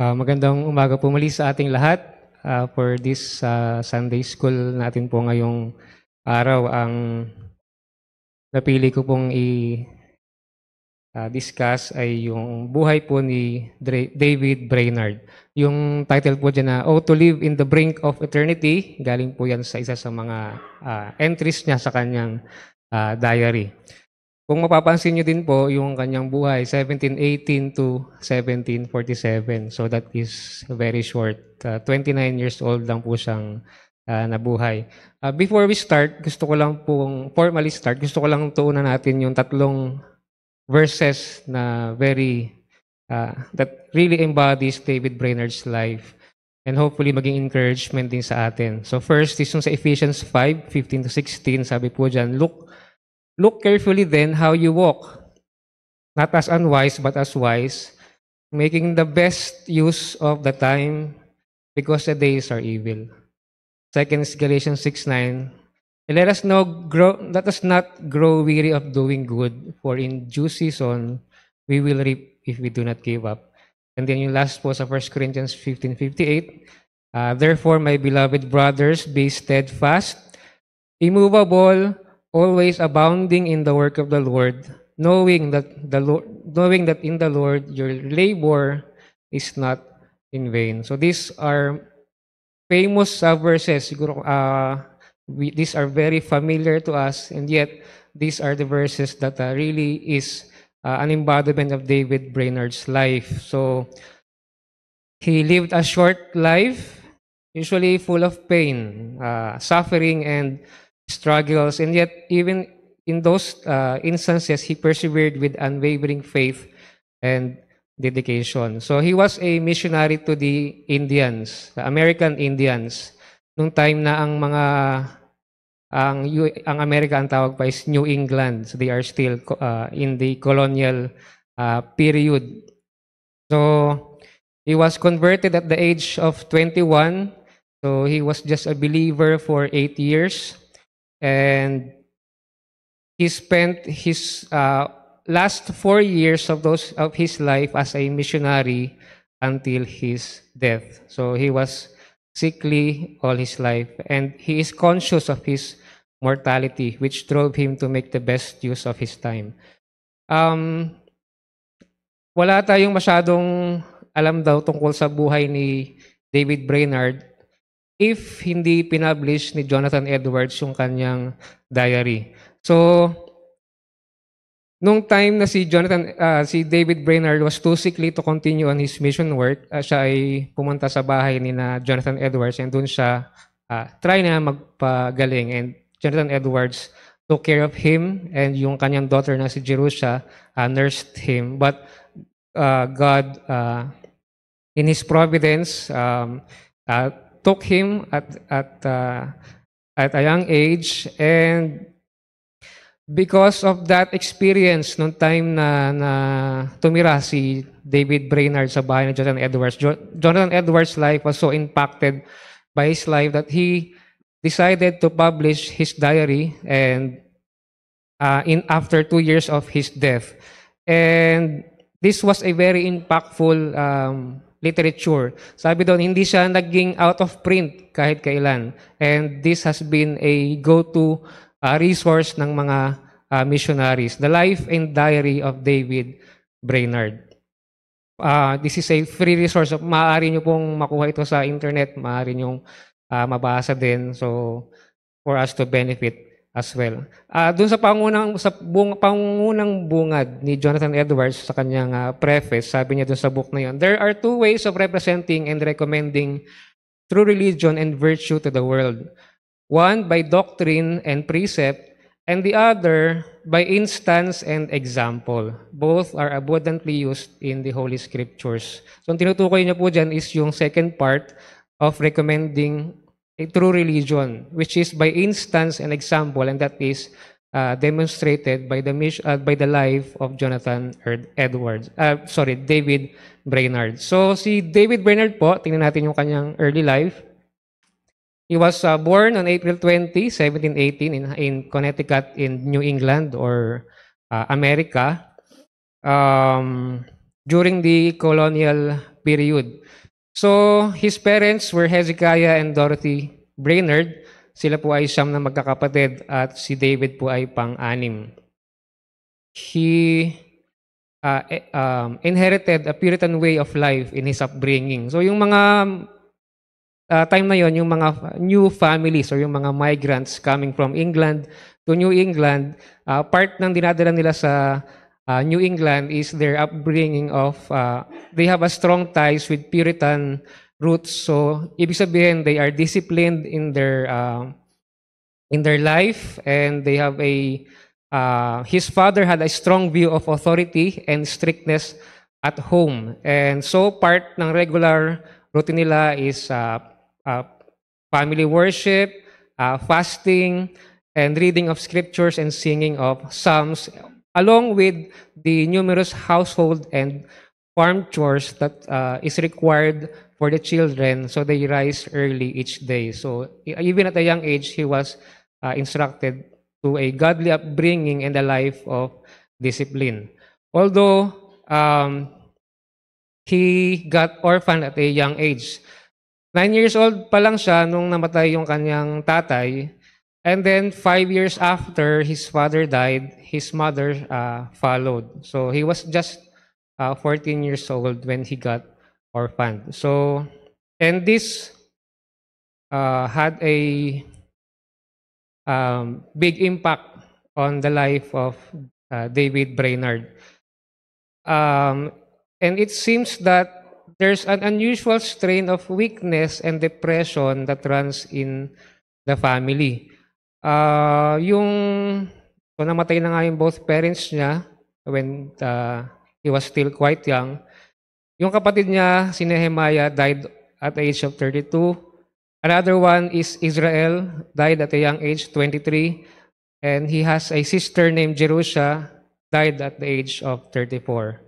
Uh, magandang umaga po muli sa ating lahat uh, for this uh, Sunday School natin po ngayong araw. Ang napili ko pong i-discuss uh, ay yung buhay po ni Dre David Brainerd. Yung title po dyan na Oh to Live in the Brink of Eternity, galing po yan sa isa sa mga uh, entries niya sa kanyang uh, diary. Kung mapapansin nyo din po yung kanyang buhay, 1718 to 1747. So that is very short. Uh, 29 years old lang po siyang uh, nabuhay. Uh, before we start, gusto ko lang pong formally start, gusto ko lang tuunan natin yung tatlong verses na very uh, that really embodies David Brainerd's life and hopefully maging encouragement din sa atin. So first is yung sa Ephesians 5, 15 to 16, sabi po diyan, look Look carefully then how you walk, not as unwise, but as wise, making the best use of the time, because the days are evil. Second Galatians 6 9. let us grow let us not grow weary of doing good, for in due season we will reap if we do not give up. And then in last post of 1 Corinthians 15 58. Uh, ah, Therefore, my beloved brothers, be steadfast, immovable, always abounding in the work of the Lord, knowing that the Lord, knowing that in the Lord your labor is not in vain. So these are famous uh, verses. uh, we, these are very familiar to us, and yet these are the verses that uh, really is uh, an embodiment of David Brainerd's life. So he lived a short life, usually full of pain, uh, suffering, and struggles. And yet, even in those uh, instances, he persevered with unwavering faith and dedication. So he was a missionary to the Indians, the American Indians. Nung time na ang mga ang ang Amerika ang tawag pa is New England. So they are still uh, in the colonial uh, period. So he was converted at the age of 21. So he was just a believer for 8 years. And he spent his uh, last four years of those of his life as a missionary until his death. So he was sickly all his life, and he is conscious of his mortality, which drove him to make the best use of his time. Um, wala tayong masyadong alam daw tungkol sa buhay ni David Brainerd if hindi pinublish ni Jonathan Edwards yung kanyang diary. So, nung time na si Jonathan, uh, si David Brainerd was too sickly to continue on his mission work, uh, siya ay pumunta sa bahay ni na Jonathan Edwards and doon siya uh, try na magpagaling and Jonathan Edwards took care of him and yung kanyang daughter na si Jerusha uh, nursed him. But uh, God, uh, in His providence, um, uh, took him at, at, uh, at a young age and because of that experience nung time na, na tumira si David Brainerd sa bahay ni Jonathan Edwards, jo- Jonathan Edwards' life was so impacted by his life that he decided to publish his diary and uh, in after two years of his death. And this was a very impactful um, literature. Sabi doon, hindi siya naging out of print kahit kailan. And this has been a go-to uh, resource ng mga uh, missionaries. The Life and Diary of David Brainerd. Uh, this is a free resource. Maaari nyo pong makuha ito sa internet. Maaari nyo uh, mabasa din. So, for us to benefit as well. Uh, ah, Doon sa pangunang sa bung, pangunang bungad ni Jonathan Edwards sa kanyang uh, preface, sabi niya doon sa book na yun, there are two ways of representing and recommending true religion and virtue to the world. One by doctrine and precept, and the other by instance and example. Both are abundantly used in the Holy Scriptures. So ang tinutukoy niya po dyan is yung second part of recommending a true religion, which is by instance and example, and that is uh, demonstrated by the uh, by the life of Jonathan Edwards. Uh, sorry, David Brainerd. So si David Brainerd po, tingnan natin yung kanyang early life. He was uh, born on April 20, 1718 in, in Connecticut in New England or uh, America um, during the colonial period. So, his parents were Hezekiah and Dorothy Brainerd. Sila po ay siyam na magkakapatid at si David po ay pang-anim. He uh, eh, um, inherited a Puritan way of life in his upbringing. So, yung mga uh, time na yon, yung mga new families or yung mga migrants coming from England to New England, uh, part ng dinadala nila sa uh, New England is their upbringing of, uh, they have a strong ties with Puritan roots. So, ibig sabihin, they are disciplined in their, uh, in their life and they have a, uh, his father had a strong view of authority and strictness at home. And so, part ng regular routine nila is uh, uh, family worship, uh, fasting, and reading of scriptures and singing of psalms along with the numerous household and farm chores that uh, is required for the children so they rise early each day. So e-, even at a young age, he was uh, instructed to a godly upbringing and a life of discipline. Although um, he got orphaned at a young age. Nine years old pa lang siya nung namatay yung kanyang tatay And then five years after his father died, his mother uh, followed. So he was just uh, 14 years old when he got orphaned. So, and this uh, had a um, big impact on the life of uh, David Brainerd. Um, and it seems that there's an unusual strain of weakness and depression that runs in the family. uh, yung so namatay na nga yung both parents niya when uh, he was still quite young. Yung kapatid niya, si Nehemiah, died at the age of 32. Another one is Israel, died at a young age, 23. And he has a sister named Jerusha, died at the age of 34.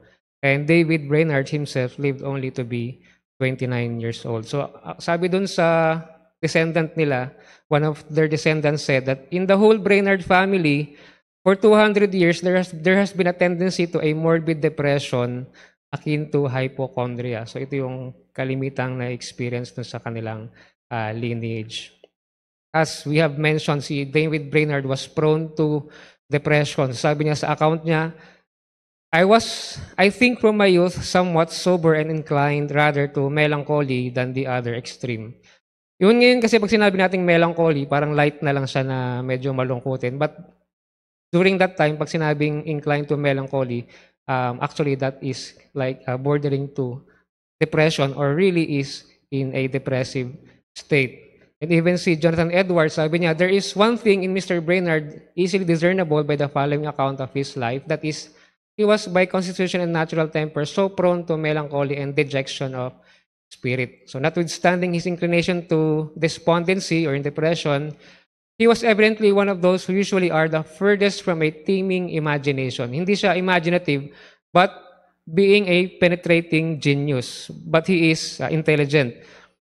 And David Brainerd himself lived only to be 29 years old. So ah, sabi dun sa descendant nila, one of their descendants said that in the whole Brainerd family, for 200 years, there has, there has been a tendency to a morbid depression akin to hypochondria. So ito yung kalimitang na-experience no sa kanilang uh, lineage. As we have mentioned, si David Brainerd was prone to depression. Sabi niya sa account niya, I was, I think from my youth, somewhat sober and inclined rather to melancholy than the other extreme. Yun ngayon kasi pag sinabi nating melancholy, parang light na lang siya na medyo malungkotin. But during that time, pag sinabing inclined to melancholy, um, actually that is like uh, bordering to depression or really is in a depressive state. And even si Jonathan Edwards, sabi niya, there is one thing in Mr. Brainerd easily discernible by the following account of his life, that is, he was by constitution and natural temper so prone to melancholy and dejection of spirit. So notwithstanding his inclination to despondency or depression, he was evidently one of those who usually are the furthest from a teeming imagination. Hindi siya imaginative, but being a penetrating genius. But he is uh, intelligent,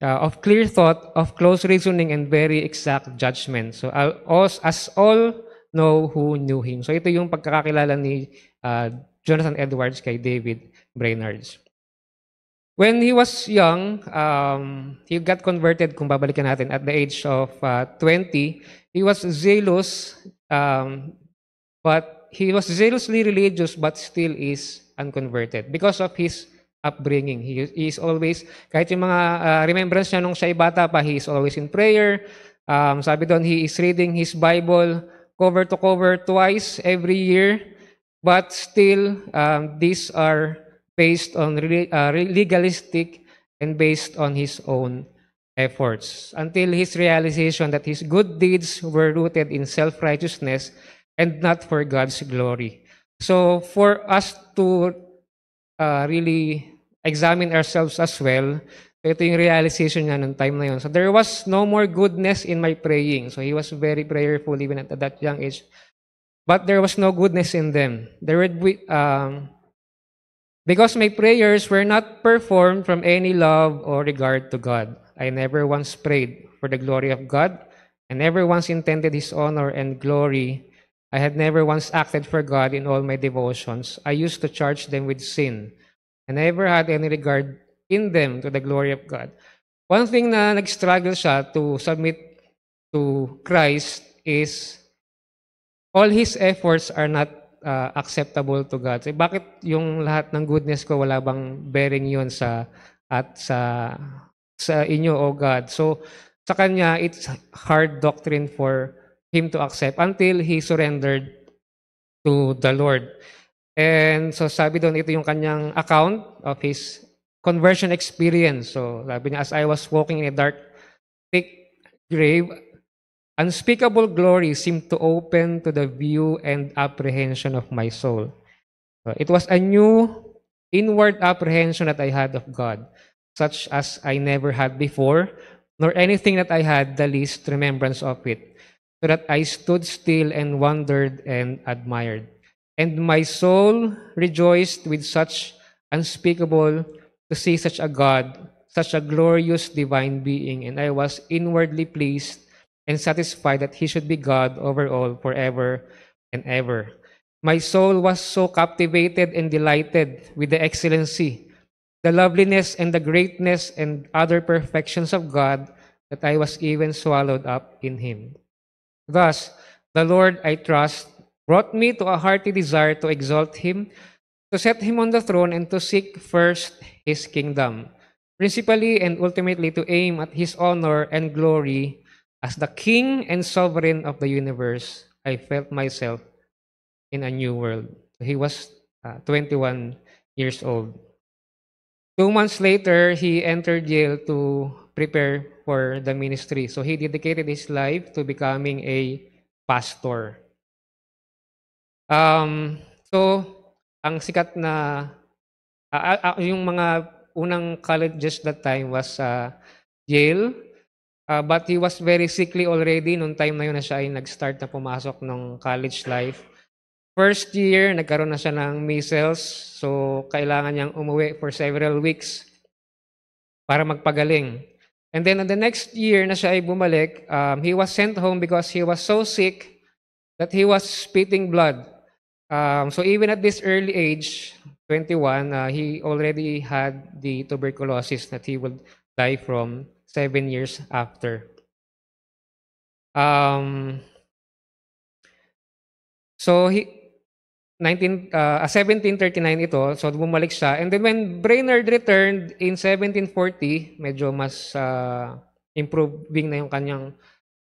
uh, of clear thought, of close reasoning, and very exact judgment. So as, as all know who knew him. So ito yung pagkakakilala ni uh, Jonathan Edwards kay David Brainerd. When he was young, um, he got converted, kung babalikan natin, at the age of uh, 20. He was zealous, um, but he was zealously religious, but still is unconverted because of his upbringing. He, he is always, kahit yung mga uh, remembrance niya nung siya ay bata pa, he is always in prayer. Um, sabi doon, he is reading his Bible cover to cover twice every year. But still, um, these are based on uh, legalistic and based on his own efforts, until his realization that his good deeds were rooted in self righteousness and not for God's glory. So, for us to uh, really examine ourselves as well, so ito yung realization niya ng time na yun. So, there was no more goodness in my praying. So, he was very prayerful even at that young age. But there was no goodness in them. There would be, um, because my prayers were not performed from any love or regard to God. I never once prayed for the glory of God. I never once intended His honor and glory. I had never once acted for God in all my devotions. I used to charge them with sin. I never had any regard in them to the glory of God. One thing na nag-struggle siya to submit to Christ is all his efforts are not uh, acceptable to God. So, bakit yung lahat ng goodness ko wala bang bearing yon sa at sa sa inyo o oh God. So sa kanya it's hard doctrine for him to accept until he surrendered to the Lord. And so sabi doon ito yung kanyang account of his conversion experience. So sabi niya as I was walking in a dark thick grave Unspeakable glory seemed to open to the view and apprehension of my soul. Uh, it was a new inward apprehension that I had of God, such as I never had before, nor anything that I had the least remembrance of it, so that I stood still and wondered and admired. And my soul rejoiced with such unspeakable to see such a God, such a glorious divine being, and I was inwardly pleased and satisfied that he should be God over all forever and ever. My soul was so captivated and delighted with the excellency, the loveliness and the greatness and other perfections of God that I was even swallowed up in him. Thus, the Lord, I trust, brought me to a hearty desire to exalt him, to set him on the throne, and to seek first his kingdom, principally and ultimately to aim at his honor and glory As the King and Sovereign of the universe, I felt myself in a new world. He was uh, 21 years old. Two months later, he entered Yale to prepare for the ministry. So he dedicated his life to becoming a pastor. Um, so, ang sikat na, uh, uh, yung mga unang colleges that time was uh, Yale, Uh, but he was very sickly already nung time na yun na siya ay nag-start na pumasok ng college life. First year, nagkaroon na siya ng measles. So, kailangan niyang umuwi for several weeks para magpagaling. And then, on the next year na siya ay bumalik, um, he was sent home because he was so sick that he was spitting blood. Um, so, even at this early age, 21, uh, he already had the tuberculosis that he would die from seven years after. Um, so, he, 19, uh, 1739 ah, ito, so bumalik siya. And then when Brainerd returned in 1740, medyo mas uh, improving na yung kanyang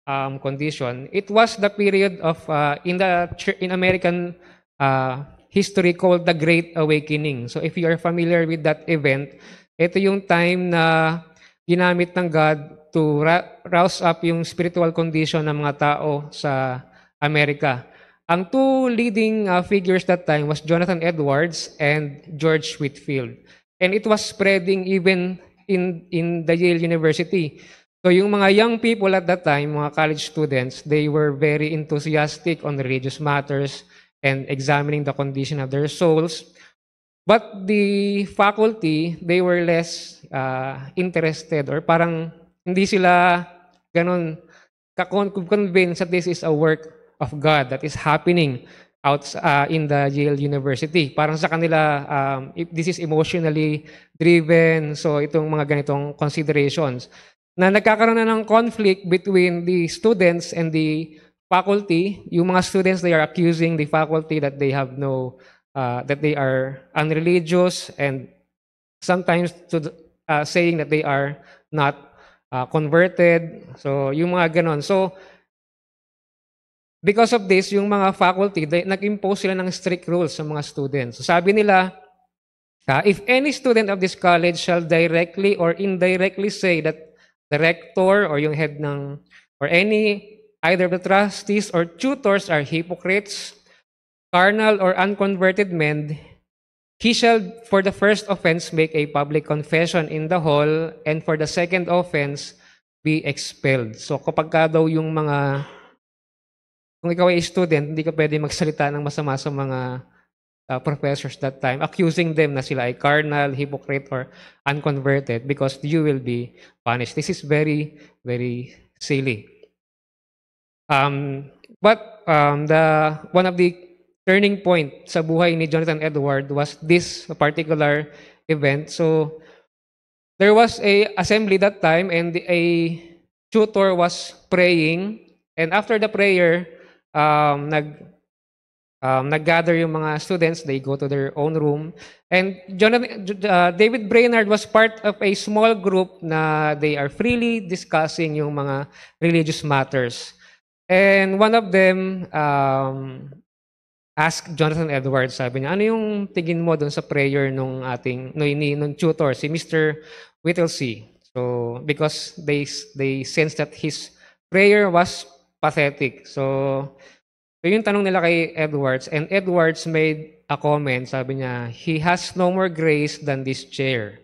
um, condition. It was the period of, uh, in, the, in American uh, history called the Great Awakening. So if you are familiar with that event, ito yung time na ginamit ng God to rouse up yung spiritual condition ng mga tao sa Amerika. Ang two leading uh, figures that time was Jonathan Edwards and George Whitfield. And it was spreading even in, in the Yale University. So yung mga young people at that time, mga college students, they were very enthusiastic on religious matters and examining the condition of their souls. But the faculty, they were less uh, interested or parang hindi sila ganun convinced that this is a work of God that is happening out uh, in the Yale University. Parang sa kanila, um, if this is emotionally driven, so itong mga ganitong considerations. Na nagkakaroon na ng conflict between the students and the faculty. Yung mga students, they are accusing the faculty that they have no uh, that they are unreligious and sometimes to the, uh, saying that they are not uh, converted. So, yung mga ganon. So, because of this, yung mga faculty, they, nag-impose sila ng strict rules sa mga students. So, sabi nila, uh, if any student of this college shall directly or indirectly say that the rector or yung head ng, or any, either of the trustees or tutors are hypocrites, carnal or unconverted men, he shall for the first offense make a public confession in the hall, and for the second offense, be expelled. So kapag ka daw yung mga, kung ikaw ay student, hindi ka pwede magsalita ng masama sa mga uh, professors that time, accusing them na sila ay carnal, hypocrite, or unconverted because you will be punished. This is very, very silly. Um, but um, the one of the turning point sa buhay ni Jonathan Edward was this particular event. So there was a assembly that time and a tutor was praying and after the prayer um nag um, nag-gather yung mga students, they go to their own room. And Jonathan, uh, David Brainerd was part of a small group na they are freely discussing yung mga religious matters. And one of them, um, ask Jonathan Edwards, sabi niya, ano yung tingin mo doon sa prayer nung ating, no, nung tutor, si Mr. Whittlesey? So, because they, they sense that his prayer was pathetic. So, so yung tanong nila kay Edwards, and Edwards made a comment, sabi niya, he has no more grace than this chair.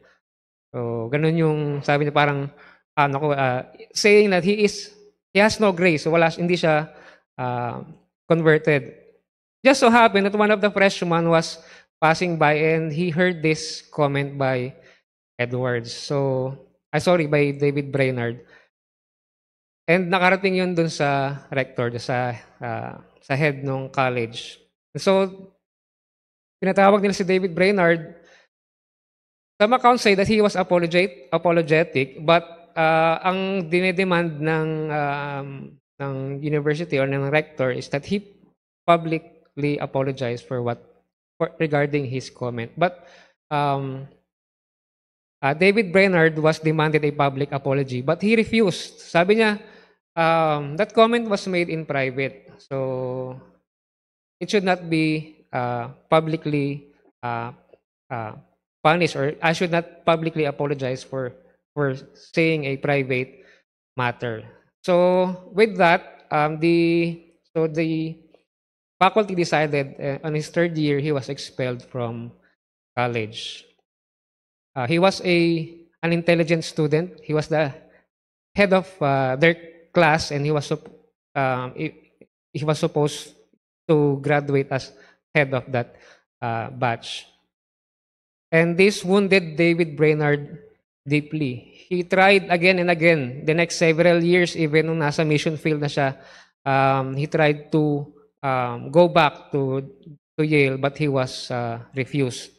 So, ganun yung sabi niya parang, ano ko, uh, saying that he is, he has no grace. So, wala, hindi siya uh, converted. Just so happened that one of the freshmen was passing by and he heard this comment by Edwards. So, ah, sorry, by David Brainerd. And nakarating yun dun sa rector, sa, uh, sa head ng college. And so, pinatawag nila si David Brainerd. Some accounts say that he was apologetic, apologetic but uh, ang dinedemand ng, um, ng university or ng rector is that he public publicly for what for, regarding his comment. But um, uh, David Brainerd was demanded a public apology, but he refused. Sabi niya, um, that comment was made in private, so it should not be uh, publicly uh, uh punished, or I should not publicly apologize for for saying a private matter. So with that, um, the so the faculty decided uh, on his third year he was expelled from college. Uh, he was a an intelligent student. He was the head of uh, their class, and he was um, he, he, was supposed to graduate as head of that uh, batch. And this wounded David Brainerd deeply. He tried again and again. The next several years, even nung nasa mission field na siya, um, he tried to um, go back to, to Yale, but he was uh, refused.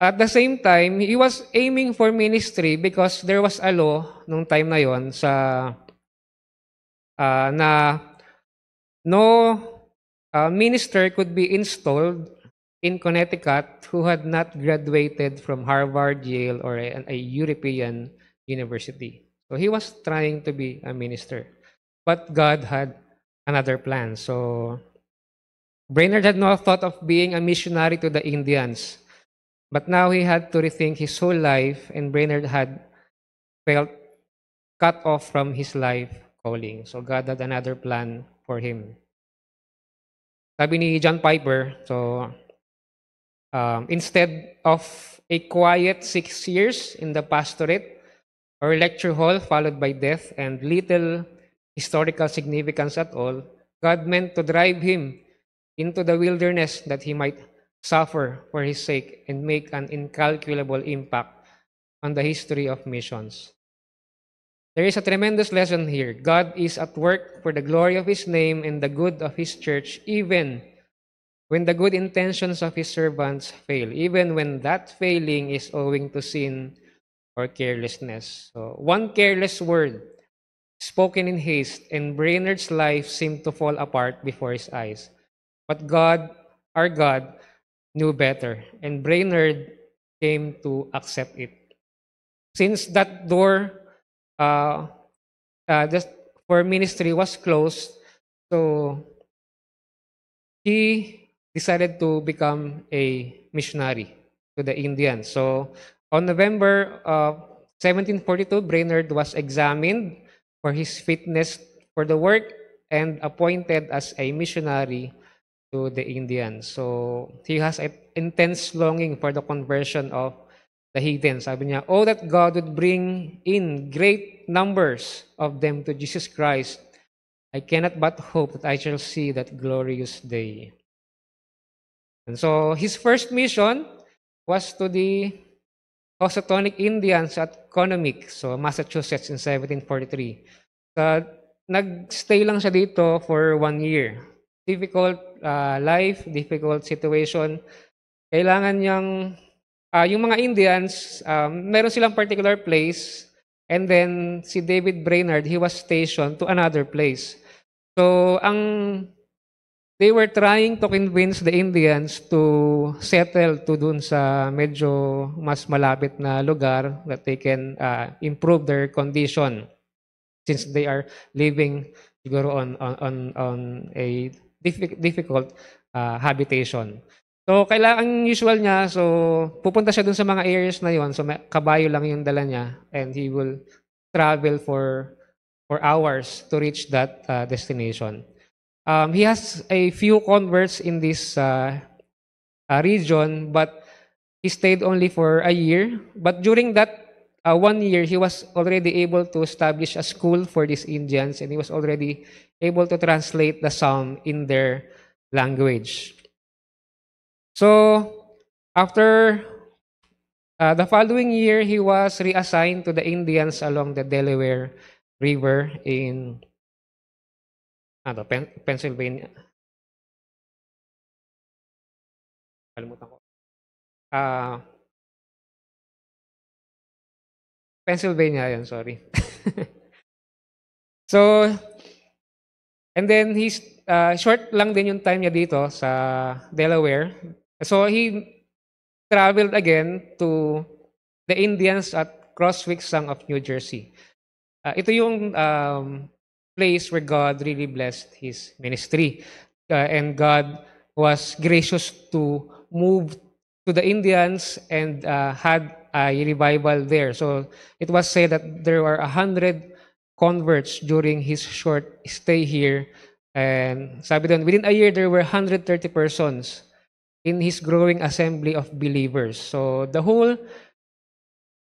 At the same time, he was aiming for ministry because there was a law nung time na yon sa uh, na no uh, minister could be installed in Connecticut who had not graduated from Harvard, Yale, or a, a European university. So he was trying to be a minister. But God had another plan. So Brainerd had no thought of being a missionary to the Indians. But now he had to rethink his whole life, and Brainerd had felt cut off from his life calling. So God had another plan for him. Sabi ni John Piper, so um, instead of a quiet six years in the pastorate or lecture hall followed by death and little historical significance at all, God meant to drive him into the wilderness that he might suffer for his sake and make an incalculable impact on the history of missions. There is a tremendous lesson here. God is at work for the glory of his name and the good of his church, even when the good intentions of his servants fail, even when that failing is owing to sin or carelessness. So, one careless word spoken in haste, and Brainerd's life seemed to fall apart before his eyes. But God, our God, knew better, and Brainerd came to accept it. Since that door uh, uh, just for ministry was closed, so he decided to become a missionary to the Indians. So on November uh, 1742, Brainerd was examined for his fitness for the work and appointed as a missionary to the Indians. So he has an intense longing for the conversion of the heathen. Sabi niya, Oh, that God would bring in great numbers of them to Jesus Christ. I cannot but hope that I shall see that glorious day. And so his first mission was to the Housatonic Indians at Economic, so Massachusetts in 1743. So, nagstay lang siya dito for one year. Difficult uh, life, difficult situation. Kailangan niyang, uh, yung mga Indians, um, meron silang particular place, and then si David Brainerd, he was stationed to another place. So, ang they were trying to convince the Indians to settle to dun sa medyo mas malapit na lugar that they can uh, improve their condition since they are living siguro on on on, on a difficult uh, habitation. So kailangan usual niya so pupunta siya dun sa mga areas na yon so may, kabayo lang yung dala niya and he will travel for for hours to reach that uh, destination. Um, he has a few converts in this uh, uh, region, but he stayed only for a year. But during that uh, one year, he was already able to establish a school for these Indians, and he was already able to translate the psalm in their language. So, after uh, the following year, he was reassigned to the Indians along the Delaware River in ano, Pen- Pennsylvania. Kalimutan ko. Ah, uh, Pennsylvania yun, sorry. so, and then he's, uh, short lang din yung time niya dito sa Delaware. So he traveled again to the Indians at Crosswick Song of New Jersey. Uh, ito yung um, place where God really blessed his ministry. Uh, and God was gracious to move to the Indians and uh, had a revival there. So it was said that there were 100 converts during his short stay here. And sabi within a year, there were 130 persons in his growing assembly of believers. So the whole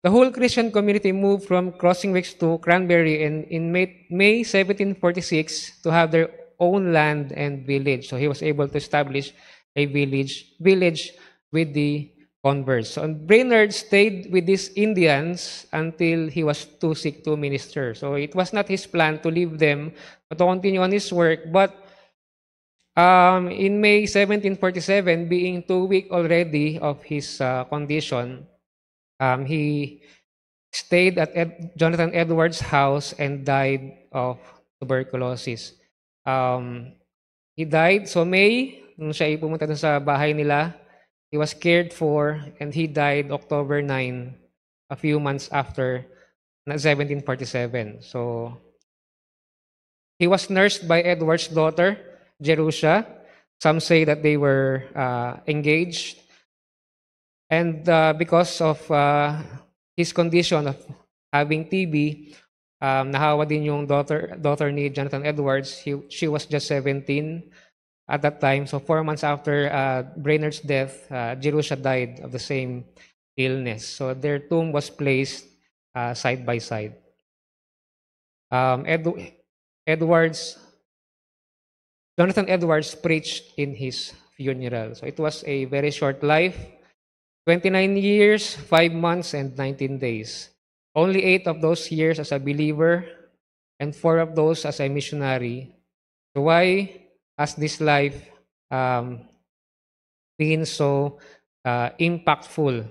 The whole Christian community moved from Crossing Wicks to Cranberry in, in May, May 1746 to have their own land and village. So he was able to establish a village village with the converts. So Brainerd stayed with these Indians until he was too sick to minister. So it was not his plan to leave them, but to continue on his work. But um, in May 1747, being too weak already of his uh, condition, Um, he stayed at Ed Jonathan Edwards' house and died of tuberculosis. Um, he died, so May, nung siya ipumunta sa bahay nila, he was cared for and he died October 9, a few months after 1747. So, he was nursed by Edward's daughter, Jerusha. Some say that they were uh, engaged. And uh, because of uh, his condition of having TB, um, nahawa din yung daughter, daughter ni Jonathan Edwards. He, she was just 17 at that time. So four months after uh, Brainerd's death, uh, Jerusha died of the same illness. So their tomb was placed uh, side by side. Um, Edwards, Jonathan Edwards preached in his funeral. So it was a very short life. 29 years, 5 months, and 19 days. Only 8 of those years as a believer, and 4 of those as a missionary. So why has this life um, been so uh, impactful?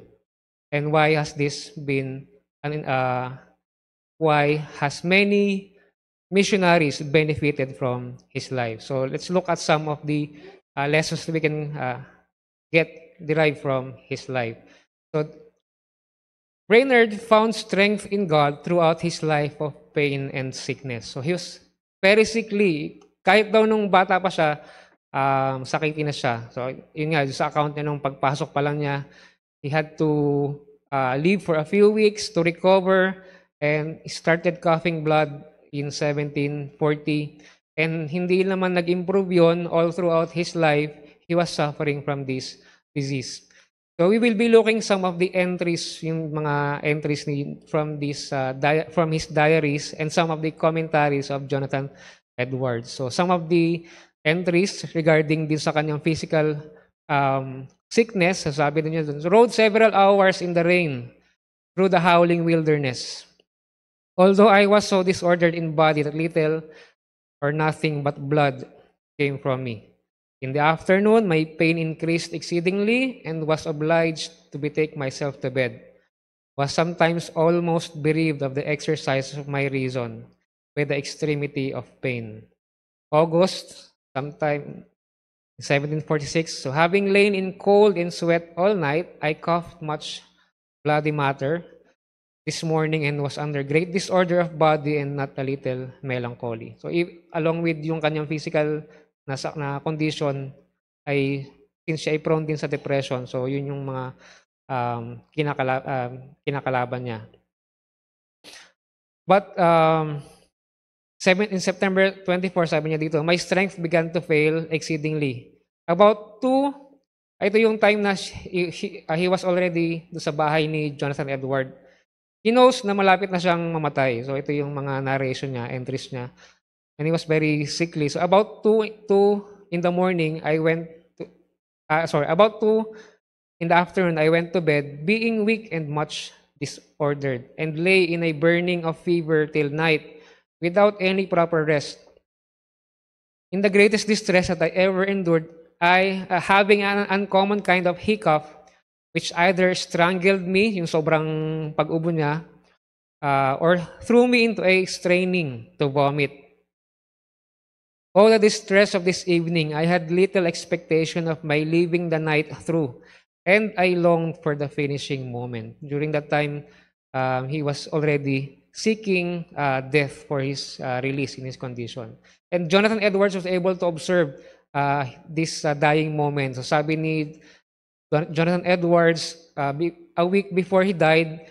And why has this been, uh, why has many missionaries benefited from his life? So let's look at some of the uh, lessons we can uh, get derived from his life. So Reynard found strength in God throughout his life of pain and sickness. So he was very sickly. Kahit daw nung bata pa siya, um, sakitin na siya. So yun nga, sa account niya nung pagpasok pa lang niya, he had to uh, leave for a few weeks to recover and started coughing blood in 1740. And hindi naman nag-improve yon all throughout his life. He was suffering from this disease. So we will be looking some of the entries, yung mga entries ni, from, this, uh, di- from his diaries and some of the commentaries of Jonathan Edwards. So some of the entries regarding din sa kanyang physical um, sickness, sabi niya dun, rode several hours in the rain through the howling wilderness. Although I was so disordered in body that little or nothing but blood came from me. In the afternoon, my pain increased exceedingly and was obliged to betake myself to bed. Was sometimes almost bereaved of the exercise of my reason by the extremity of pain. August, sometime 1746. So having lain in cold and sweat all night, I coughed much bloody matter this morning and was under great disorder of body and not a little melancholy. So if, along with yung kanyang physical na, na condition ay since siya ay prone din sa depression. So yun yung mga um, kinakala, um, kinakalaban niya. But um, seven, in September 24, sabi niya dito, My strength began to fail exceedingly. About two, ah, ito yung time na he, he, uh, he was already do sa bahay ni Jonathan Edward. He knows na malapit na siyang mamatay. So ito yung mga narration niya, entries niya. and he was very sickly. So about two two in the morning, I went to uh, sorry about two in the afternoon, I went to bed, being weak and much disordered, and lay in a burning of fever till night, without any proper rest. In the greatest distress that I ever endured, I uh, having an uncommon kind of hiccup, which either strangled me, yung sobrang pag-ubo niya, uh, or threw me into a straining to vomit. All the distress of this evening, I had little expectation of my living the night through, and I longed for the finishing moment. During that time, uh, he was already seeking uh, death for his uh, release in his condition. And Jonathan Edwards was able to observe uh, this uh, dying moment. So sabi ni Jonathan Edwards, uh, a week before he died,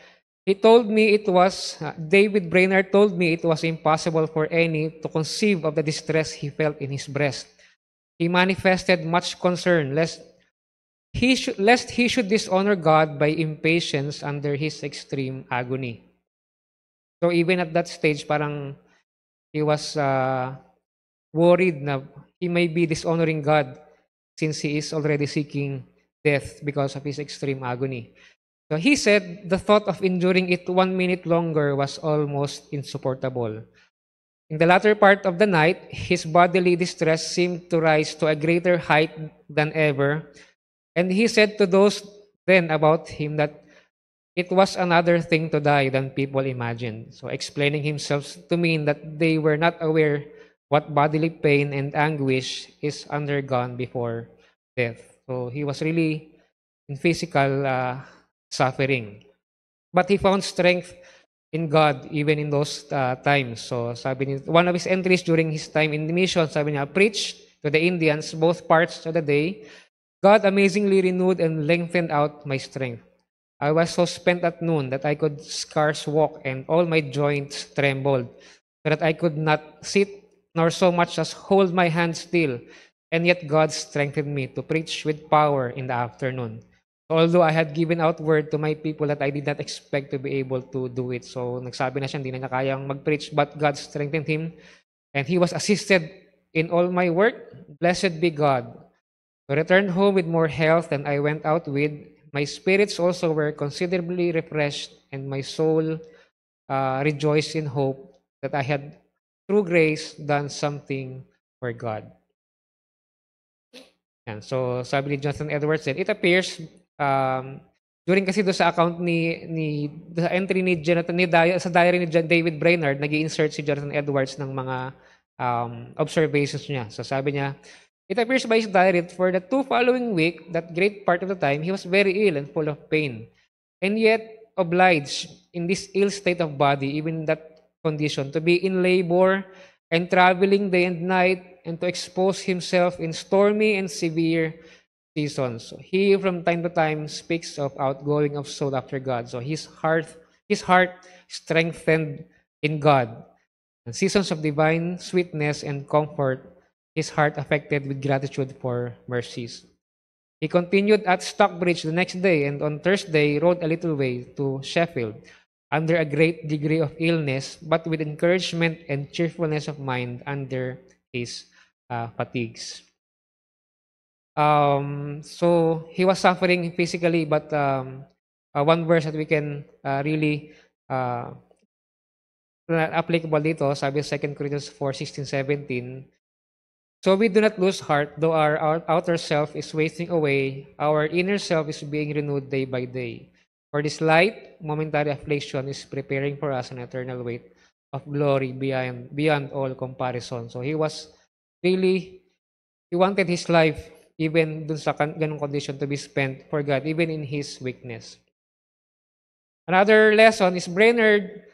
He told me it was, uh, David Brainerd told me it was impossible for any to conceive of the distress he felt in his breast. He manifested much concern lest he, should, lest he should dishonor God by impatience under his extreme agony. So even at that stage, parang he was uh, worried na he may be dishonoring God since he is already seeking death because of his extreme agony. So he said the thought of enduring it one minute longer was almost insupportable. In the latter part of the night, his bodily distress seemed to rise to a greater height than ever, and he said to those then about him that it was another thing to die than people imagined. So explaining himself to mean that they were not aware what bodily pain and anguish is undergone before death. So he was really in physical uh, suffering. But he found strength in God even in those uh, times. So sabi one of his entries during his time in the mission, sabi niya, preached to the Indians both parts of the day. God amazingly renewed and lengthened out my strength. I was so spent at noon that I could scarce walk and all my joints trembled, so that I could not sit nor so much as hold my hand still. And yet God strengthened me to preach with power in the afternoon. Although I had given out word to my people that I did not expect to be able to do it. So nagsabi na siya, hindi na niya kayang mag-preach, but God strengthened him. And he was assisted in all my work. Blessed be God. I returned home with more health than I went out with. My spirits also were considerably refreshed, and my soul uh, rejoiced in hope that I had, through grace, done something for God. And so, sabi ni Jonathan Edwards, it appears um, during kasi do sa account ni ni sa entry ni Jonathan ni Daya, sa diary ni David Brainerd nag-insert si Jonathan Edwards ng mga um, observations niya. So sabi niya, It appears by his diary that for the two following week, that great part of the time, he was very ill and full of pain, and yet obliged in this ill state of body, even that condition, to be in labor and traveling day and night, and to expose himself in stormy and severe seasons. He from time to time speaks of outgoing of soul after God. So his heart, his heart strengthened in God. And seasons of divine sweetness and comfort, his heart affected with gratitude for mercies. He continued at Stockbridge the next day and on Thursday rode a little way to Sheffield under a great degree of illness, but with encouragement and cheerfulness of mind under his uh, fatigues. Um, so he was suffering physically, but um, uh, one verse that we can uh, really uh, applicable dito, sabi 2 Corinthians 4, 16, 17, So we do not lose heart, though our, our outer self is wasting away, our inner self is being renewed day by day. For this light, momentary affliction is preparing for us an eternal weight of glory beyond, beyond all comparison. So he was really, he wanted his life even dun sa ganung condition to be spent for God, even in His weakness. Another lesson is Brainerd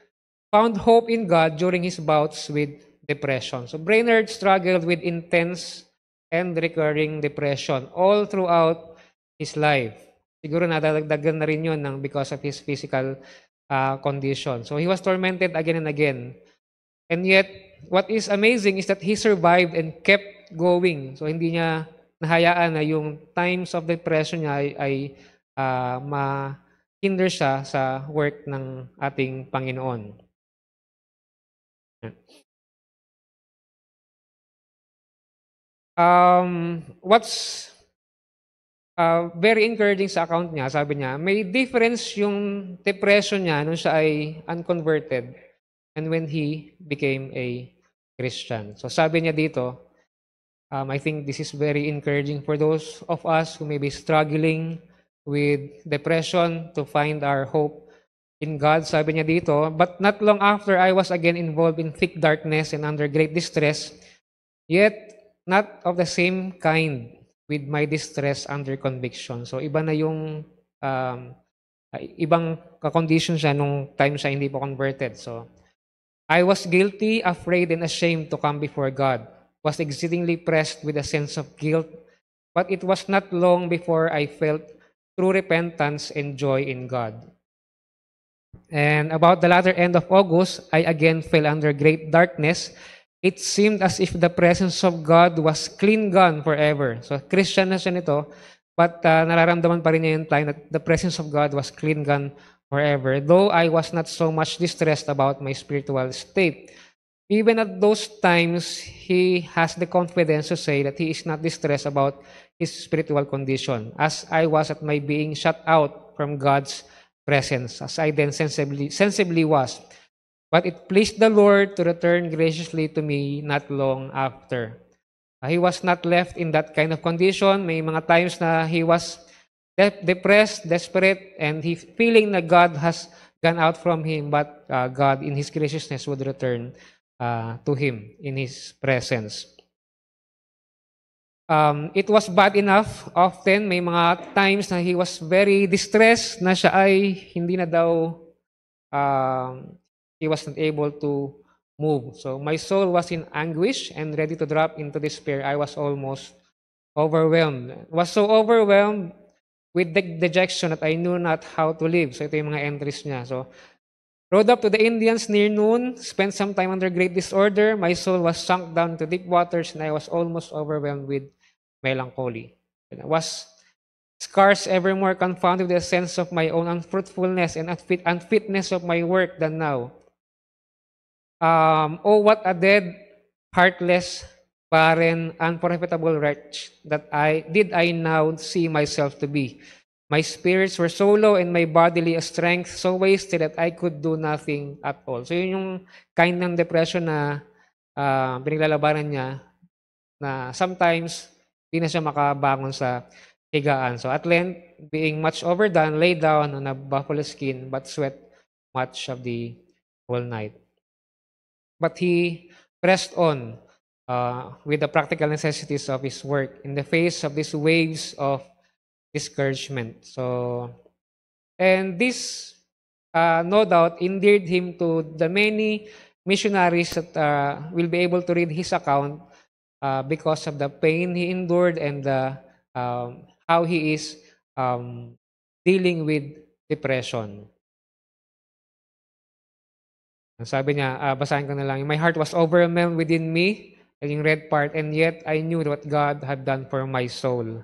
found hope in God during his bouts with depression. So Brainerd struggled with intense and recurring depression all throughout his life. Siguro nadadagdagan na rin yun ng because of his physical uh, condition. So he was tormented again and again. And yet, what is amazing is that he survived and kept going. So hindi niya nahayaan na yung times of depression niya ay, ay uh, ma-hinder siya sa work ng ating Panginoon. Um, what's uh, very encouraging sa account niya, sabi niya, may difference yung depression niya nung siya ay unconverted and when he became a Christian. So sabi niya dito, Um, I think this is very encouraging for those of us who may be struggling with depression to find our hope in God. Sabi niya dito, But not long after I was again involved in thick darkness and under great distress, yet not of the same kind with my distress under conviction. So iba na yung um, ibang condition siya nung time siya hindi pa converted. So I was guilty, afraid, and ashamed to come before God. was exceedingly pressed with a sense of guilt, but it was not long before I felt true repentance and joy in God. And about the latter end of August, I again fell under great darkness. It seemed as if the presence of God was clean gone forever. So Christian na siya nito, but uh, nararamdaman pa rin niya yung time that the presence of God was clean gone forever, though I was not so much distressed about my spiritual state. Even at those times, he has the confidence to say that he is not distressed about his spiritual condition. As I was at my being shut out from God's presence, as I then sensibly, sensibly was. But it pleased the Lord to return graciously to me not long after. Uh, he was not left in that kind of condition. May mga times na he was de- depressed, desperate, and he feeling that God has gone out from him, but uh, God in His graciousness would return uh, to him in his presence. Um, it was bad enough. Often, may mga times na he was very distressed na siya ay hindi na daw, um, he was not able to move. So, my soul was in anguish and ready to drop into despair. I was almost overwhelmed. Was so overwhelmed with the dejection that I knew not how to live. So, ito yung mga entries niya. So, Rode up to the Indians near noon, spent some time under great disorder. My soul was sunk down to deep waters, and I was almost overwhelmed with melancholy. And I was scarce ever more confounded with a sense of my own unfruitfulness and unfit, unfitness of my work than now. Um, oh, what a dead, heartless, barren, unprofitable wretch that I did I now see myself to be. My spirits were so low and my bodily strength so wasted that I could do nothing at all. So yun yung kind ng depression na uh, pinaglalabanan niya na sometimes di na siya makabangon sa higaan. So at length, being much overdone, lay down on a buffalo skin but sweat much of the whole night. But he pressed on uh, with the practical necessities of his work in the face of these waves of discouragement. So, and this, uh, no doubt, endeared him to the many missionaries that uh, will be able to read his account uh, because of the pain he endured and the, um, how he is um, dealing with depression. Sabi niya, uh, basahin ko na lang, My heart was overwhelmed within me, and yung red part, and yet I knew what God had done for my soul.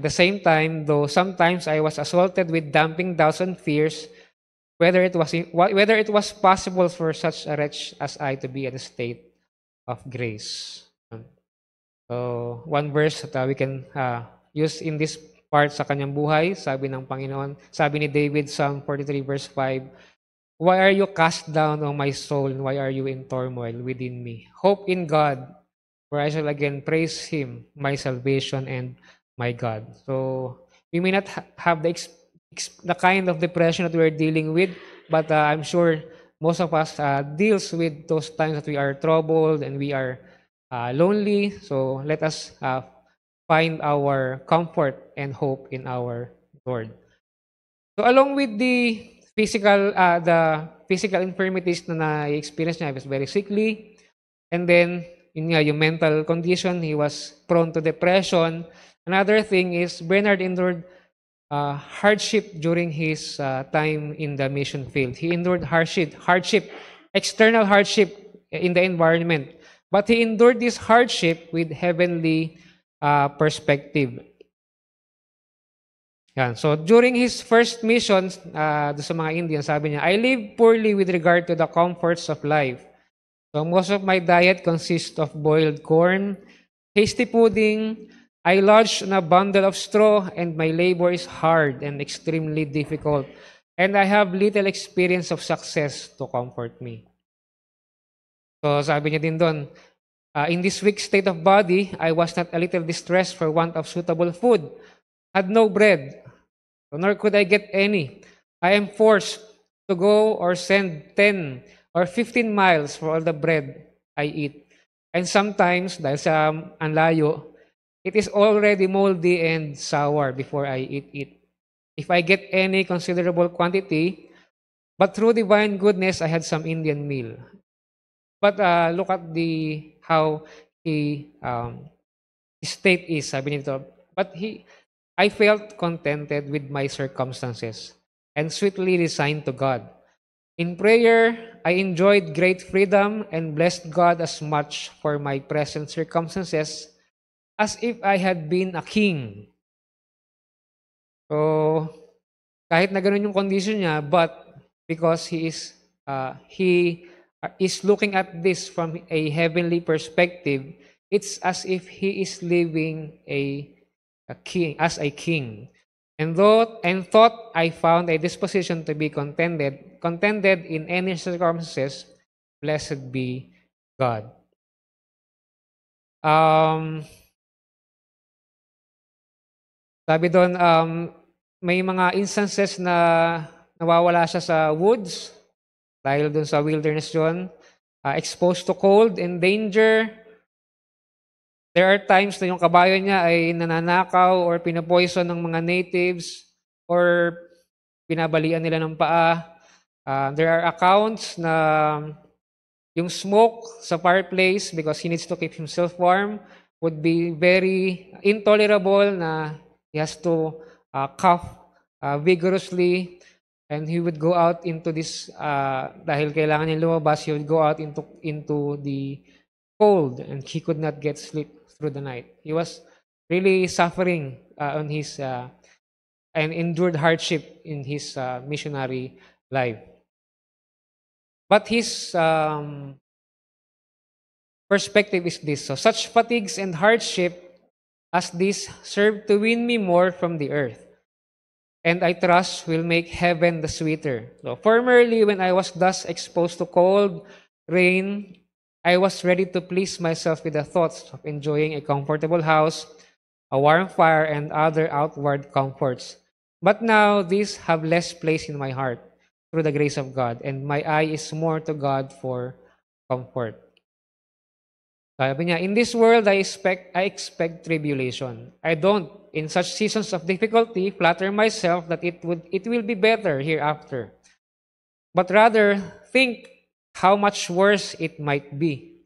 At the same time, though sometimes I was assaulted with damping doubts and fears, whether it was whether it was possible for such a wretch as I to be in a state of grace. So, one verse that uh, we can uh, use in this part sa kanyang buhay, sabi ng Panginoon, sabi ni David, Psalm 43 verse 5, Why are you cast down, O my soul, and why are you in turmoil within me? Hope in God, for I shall again praise Him, my salvation and my God. So we may not ha have the, the kind of depression that we're dealing with, but uh, I'm sure most of us uh, deals with those times that we are troubled and we are uh, lonely. So let us uh, find our comfort and hope in our Lord. So along with the physical, uh, the physical infirmities na na-experience niya, he was very sickly. And then, yun nga, yung mental condition, he was prone to depression. Another thing is Bernard endured uh, hardship during his uh, time in the mission field. He endured hardship, hardship, external hardship in the environment. But he endured this hardship with heavenly uh, perspective. Yan. So during his first mission uh, sa mga Indian, sabi niya, I live poorly with regard to the comforts of life. So most of my diet consists of boiled corn, hasty pudding, I lodge in a bundle of straw, and my labor is hard and extremely difficult, and I have little experience of success to comfort me. So sabi niya din doon, uh, in this weak state of body, I was not a little distressed for want of suitable food, had no bread, nor could I get any. I am forced to go or send 10 or 15 miles for all the bread I eat. And sometimes, dahil sa um, anlayo, layo, It is already moldy and sour before I eat it. If I get any considerable quantity, but through divine goodness, I had some Indian meal. But uh, look at the how he um, state is, sabi nito. But he, I felt contented with my circumstances and sweetly resigned to God. In prayer, I enjoyed great freedom and blessed God as much for my present circumstances as if I had been a king. So, kahit na ganun yung condition niya, but because he is, uh, he is looking at this from a heavenly perspective, it's as if he is living a, a king, as a king. And thought, and thought I found a disposition to be contented, contented in any circumstances, blessed be God. Um, sabi doon, um, may mga instances na nawawala siya sa woods dahil doon sa wilderness yun. Uh, exposed to cold and danger. There are times na yung kabayo niya ay nananakaw or pinapoison ng mga natives or pinabalian nila ng paa. Uh, there are accounts na yung smoke sa fireplace because he needs to keep himself warm would be very intolerable na He has to uh, cough uh, vigorously and he would go out into this, uh, dahil kailangan niya lumabas, he would go out into, into the cold and he could not get sleep through the night. He was really suffering uh, on his, uh, and endured hardship in his uh, missionary life. But his um, perspective is this. So, such fatigues and hardship as this served to win me more from the earth, and I trust will make heaven the sweeter. So formerly, when I was thus exposed to cold, rain, I was ready to please myself with the thoughts of enjoying a comfortable house, a warm fire, and other outward comforts. But now these have less place in my heart through the grace of God, and my eye is more to God for comfort. Sabi niya, in this world I expect I expect tribulation. I don't in such seasons of difficulty flatter myself that it would it will be better hereafter. But rather think how much worse it might be.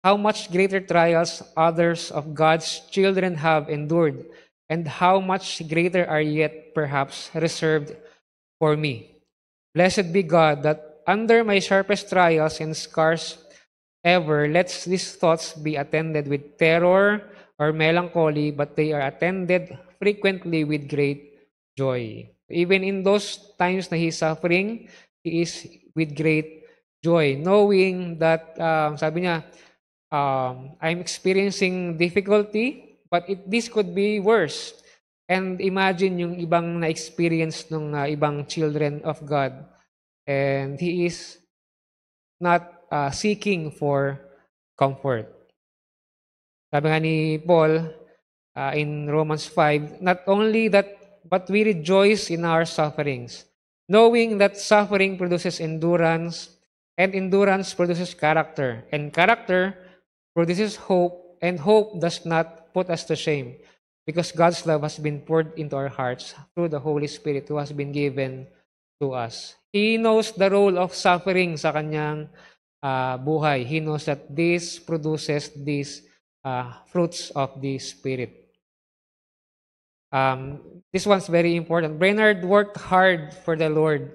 How much greater trials others of God's children have endured and how much greater are yet perhaps reserved for me. Blessed be God that under my sharpest trials and scars ever, lets these thoughts be attended with terror or melancholy, but they are attended frequently with great joy. Even in those times na he's suffering, he is with great joy, knowing that, um, sabi niya, um, I'm experiencing difficulty, but it, this could be worse. And imagine yung ibang na-experience ng uh, ibang children of God. And he is not uh, seeking for comfort. Sabi nga ni Paul uh, in Romans 5, not only that, but we rejoice in our sufferings, knowing that suffering produces endurance, and endurance produces character, and character produces hope, and hope does not put us to shame, because God's love has been poured into our hearts through the Holy Spirit who has been given to us. He knows the role of suffering sa kanyang uh, buhay. He knows that this produces these uh, fruits of the Spirit. Um, this one's very important. Brainerd worked hard for the Lord,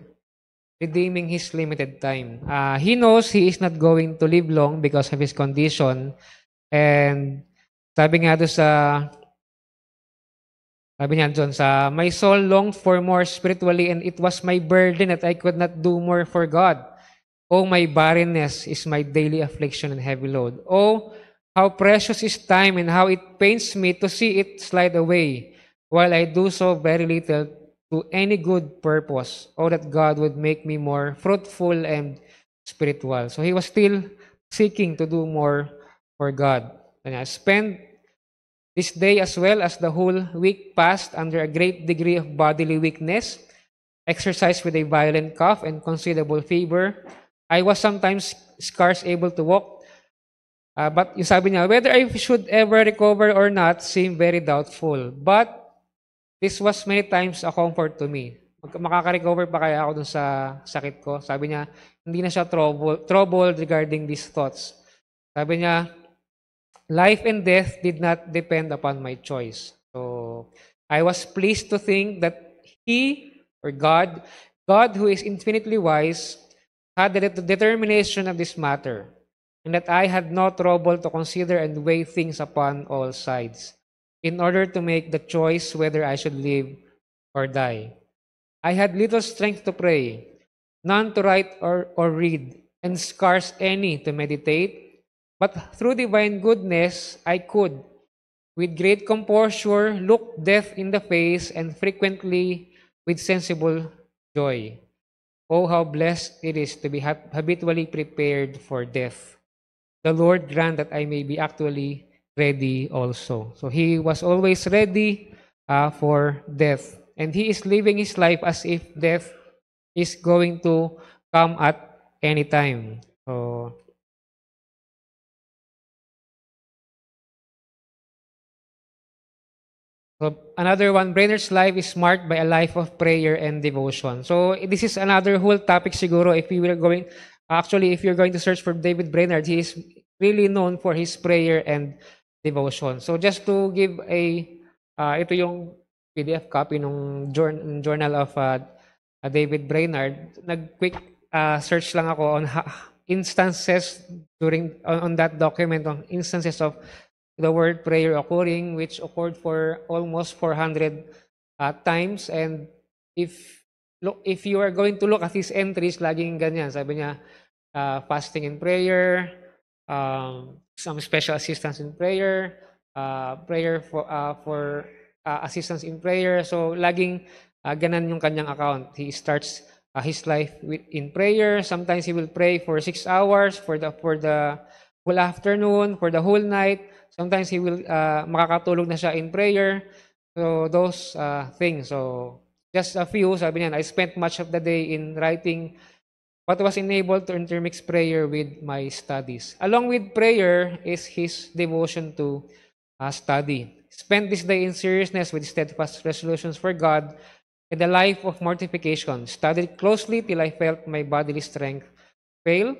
redeeming his limited time. Uh, he knows he is not going to live long because of his condition. And sabi nga doon sa sabi niya doon sa My soul longed for more spiritually and it was my burden that I could not do more for God. Oh, my barrenness is my daily affliction and heavy load. Oh, how precious is time and how it pains me to see it slide away, while I do so very little to any good purpose. Oh, that God would make me more fruitful and spiritual. So he was still seeking to do more for God. And I spent this day as well as the whole week passed under a great degree of bodily weakness, exercised with a violent cough and considerable fever, I was sometimes scarce able to walk. Uh, but yung sabi niya, whether I should ever recover or not seemed very doubtful. But this was many times a comfort to me. Mag- makaka-recover pa kaya ako dun sa sakit ko? Sabi niya, hindi na siya trouble, troubled regarding these thoughts. Sabi niya, life and death did not depend upon my choice. So, I was pleased to think that He, or God, God who is infinitely wise, had the determination of this matter, and that I had no trouble to consider and weigh things upon all sides, in order to make the choice whether I should live or die. I had little strength to pray, none to write or, or read, and scarce any to meditate, but through divine goodness I could, with great composure, look death in the face and frequently with sensible joy. Oh, how blessed it is to be habitually prepared for death. The Lord grant that I may be actually ready also. So he was always ready uh, for death. And he is living his life as if death is going to come at any time. So So, another one, Brainerd's life is marked by a life of prayer and devotion. So, this is another whole topic siguro if we were going, actually, if you're going to search for David Brainerd, he is really known for his prayer and devotion. So, just to give a, uh, ito yung PDF copy ng journal of uh, David Brainerd, nag-quick uh, search lang ako on instances during on, on that document on instances of the word prayer occurring, which occurred for almost 400 uh, times. And if look, if you are going to look at his entries, laging ganyan. Sabi niya, uh, fasting and prayer, um, some special assistance in prayer, uh, prayer for uh, for uh, assistance in prayer. So laging uh, ganan yung kanyang account. He starts uh, his life with, in prayer. Sometimes he will pray for six hours, for the for the whole afternoon, for the whole night. Sometimes he will, uh, makakatulog na siya in prayer. So those uh, things. So just a few, sabi niyan, I spent much of the day in writing what was enabled to intermix prayer with my studies. Along with prayer is his devotion to uh, study. spent this day in seriousness with steadfast resolutions for God and the life of mortification. Studied closely till I felt my bodily strength fail.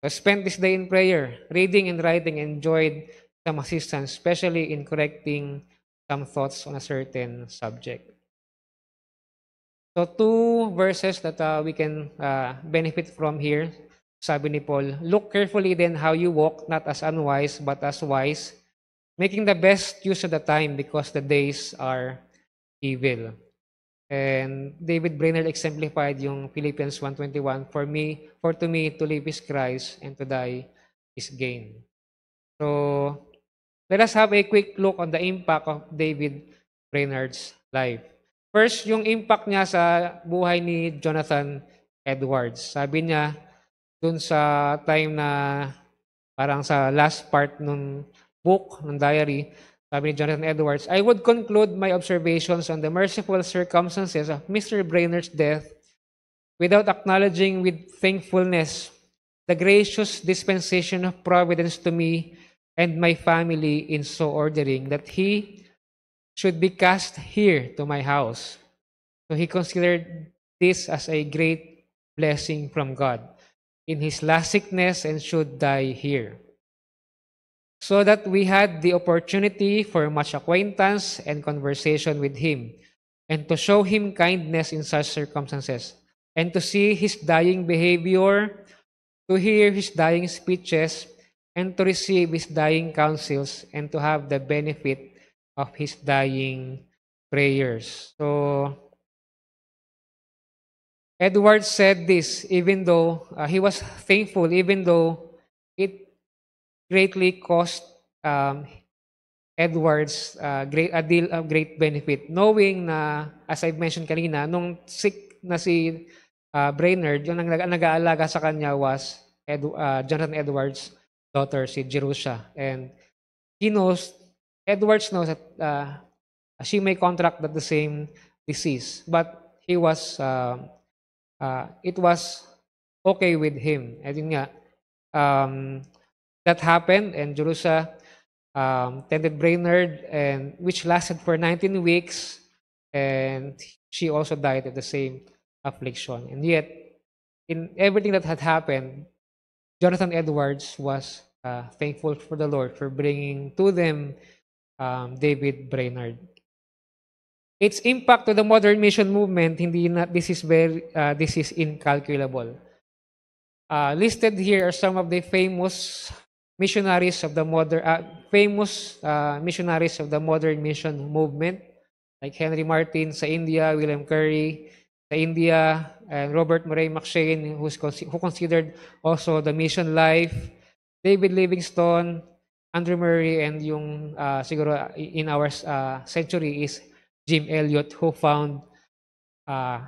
I spent this day in prayer, reading and writing, enjoyed some assistance, especially in correcting some thoughts on a certain subject. So two verses that uh, we can uh, benefit from here. Sabi ni Paul, Look carefully then how you walk, not as unwise, but as wise, making the best use of the time because the days are evil. And David Brainerd exemplified yung Philippians 1.21, For me, for to me, to live is Christ, and to die is gain. So, Let us have a quick look on the impact of David Reynard's life. First, yung impact niya sa buhay ni Jonathan Edwards. Sabi niya, dun sa time na parang sa last part ng book, ng diary, sabi ni Jonathan Edwards, I would conclude my observations on the merciful circumstances of Mr. Brainerd's death without acknowledging with thankfulness the gracious dispensation of providence to me and my family in so ordering that he should be cast here to my house. So he considered this as a great blessing from God in his last sickness and should die here. So that we had the opportunity for much acquaintance and conversation with him, and to show him kindness in such circumstances, and to see his dying behavior, to hear his dying speeches, and to receive his dying counsels and to have the benefit of his dying prayers. So, Edward said this even though uh, he was thankful, even though it greatly cost um, Edwards uh, great, a deal of great benefit. Knowing na, as I've mentioned kanina, nung sick na si uh, Brainerd, yung nag- aalaga sa kanya was Ed, uh, Jonathan Edwards, daughter, si Jerusha. And he knows, Edwards knows that uh, she may contract the same disease. But he was, uh, uh, it was okay with him. um, that happened and Jerusha um, tended Brainerd and which lasted for 19 weeks and she also died of the same affliction. And yet, in everything that had happened, Jonathan Edwards was uh, thankful for the Lord for bringing to them um, David Brainerd. Its impact to the modern mission movement, hindi na, this is very, uh, this is incalculable. Uh, listed here are some of the famous missionaries of the modern, uh, famous uh, missionaries of the modern mission movement, like Henry Martin sa India, William Curry sa India, and Robert Murray McShane, who's, who considered also the mission life, David Livingstone, Andrew Murray, and yung uh, siguro in our uh, century is Jim Elliot who found uh,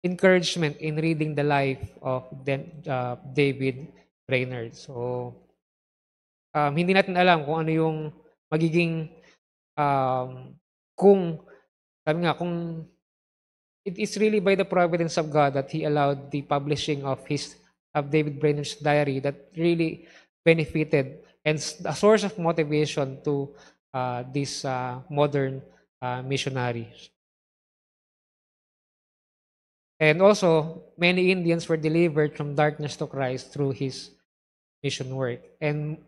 encouragement in reading the life of then, uh, David Brainerd. So, um, hindi natin alam kung ano yung magiging um, kung sabi nga kung it is really by the providence of God that he allowed the publishing of his of David Brainerd's diary that really benefited and a source of motivation to uh, these uh, modern uh, missionaries. And also, many Indians were delivered from darkness to Christ through his mission work. And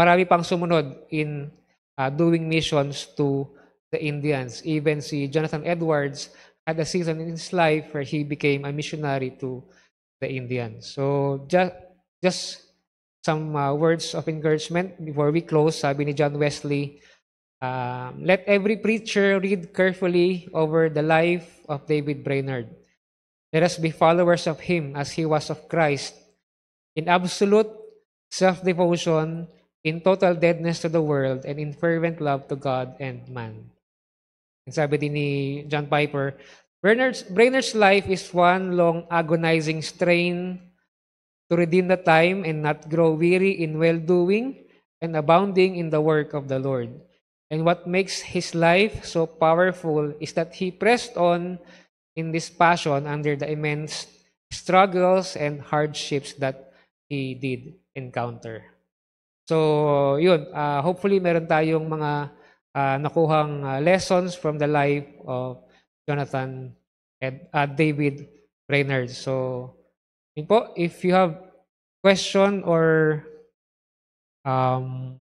marami pang sumunod in uh, doing missions to the Indians. Even si Jonathan Edwards had a season in his life where he became a missionary to the Indians. So just, just some uh, words of encouragement before we close. Sabi ni John Wesley, uh, let every preacher read carefully over the life of David Brainerd. Let us be followers of him as he was of Christ, in absolute self-devotion, in total deadness to the world, and in fervent love to God and man. And sabi din ni John Piper, Brainerd's, Brainerd's life is one long agonizing strain to redeem the time and not grow weary in well-doing and abounding in the work of the Lord. And what makes his life so powerful is that he pressed on in this passion under the immense struggles and hardships that he did encounter. So, yun, uh, hopefully meron tayong mga uh, nakuhang uh, lessons from the life of Jonathan and uh, David Reynard. So, yun po, if you have question or um,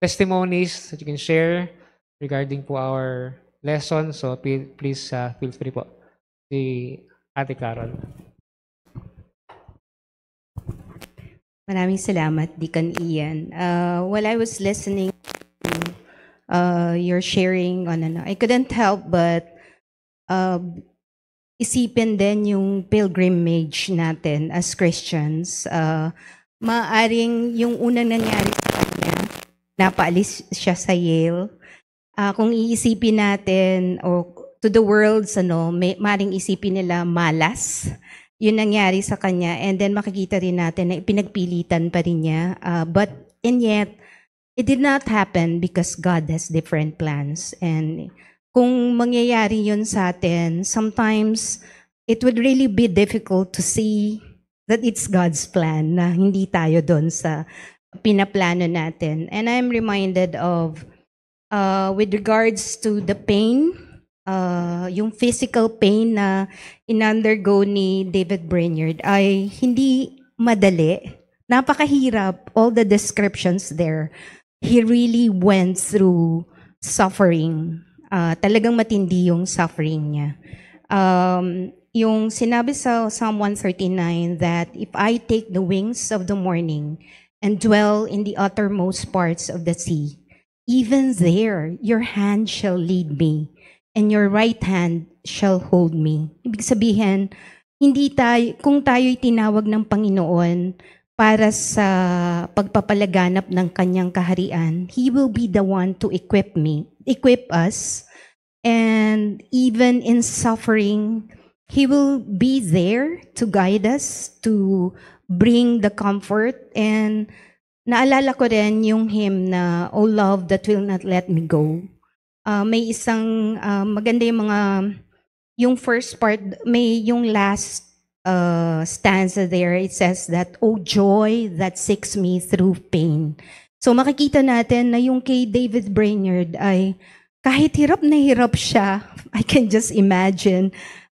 testimonies that you can share regarding po our lesson, so please uh, feel free po. Si Ate Carol. Maraming salamat, Deacon Ian. Uh, while I was listening to uh, your sharing on, ano, I couldn't help but uh, isipin din yung pilgrimage natin as Christians. Uh, ah, maaring yung unang nangyari sa kanya, napaalis siya sa Yale. Uh, kung iisipin natin, o to the world, ano, may, maaring isipin nila malas. Yun nangyari sa kanya. And then makikita rin natin na ipinagpilitan pa rin niya. Uh, but, and yet, it did not happen because God has different plans. And kung mangyayari yun sa atin, sometimes it would really be difficult to see that it's God's plan na hindi tayo doon sa pinaplano natin. And I'm reminded of, uh, with regards to the pain, uh, yung physical pain na in-undergo ni David Brainerd ay hindi madali. Napakahirap, all the descriptions there. He really went through suffering uh, talagang matindi yung suffering niya. Um, yung sinabi sa Psalm 139 that if I take the wings of the morning and dwell in the uttermost parts of the sea, even there your hand shall lead me and your right hand shall hold me. Ibig sabihin, hindi tayo, kung tayo'y tinawag ng Panginoon, para sa pagpapalaganap ng kanyang kaharian, He will be the one to equip me, equip us, and even in suffering, He will be there to guide us, to bring the comfort, and naalala ko rin yung hymn na, Oh love that will not let me go. Uh, may isang uh, maganda yung mga, yung first part, may yung last uh, stanza there, it says that, O oh, joy that seeks me through pain. So makikita natin na yung kay David Brainerd ay kahit hirap na hirap siya, I can just imagine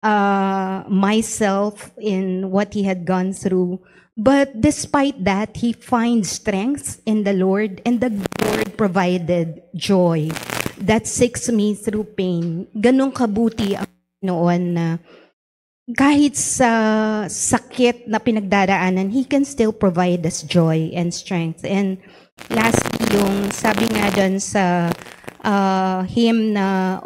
uh, myself in what he had gone through. But despite that, he finds strength in the Lord and the Lord provided joy that seeks me through pain. Ganong kabuti ang noon na uh, kahit sa sakit na pinagdaraanan, He can still provide us joy and strength. And last yung sabi nga dun sa uh, hymn na,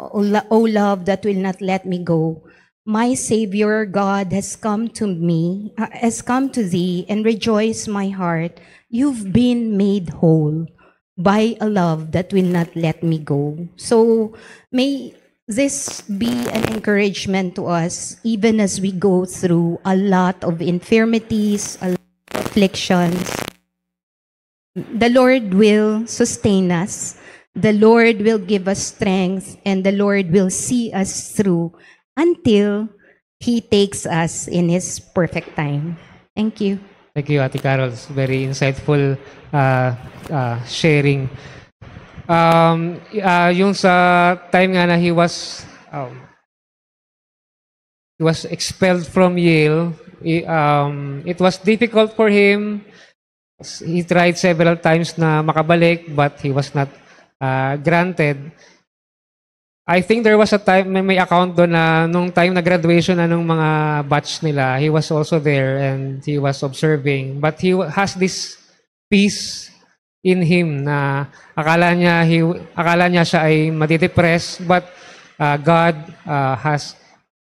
O love that will not let me go, My Savior God has come to me, uh, has come to thee, and rejoice my heart. You've been made whole by a love that will not let me go. So, may this be an encouragement to us even as we go through a lot of infirmities, a lot of afflictions. The Lord will sustain us. The Lord will give us strength and the Lord will see us through until He takes us in His perfect time. Thank you. Thank you, Ati Carol. It's very insightful uh, uh, sharing. um, uh, yung sa time nga na he was um, he was expelled from Yale, he, um, it was difficult for him. He tried several times na makabalik but he was not uh, granted. I think there was a time, may, may account doon na nung time na graduation na nung mga batch nila, he was also there and he was observing. But he has this peace in him na akala niya he, akala niya siya ay madidepress but uh, God uh, has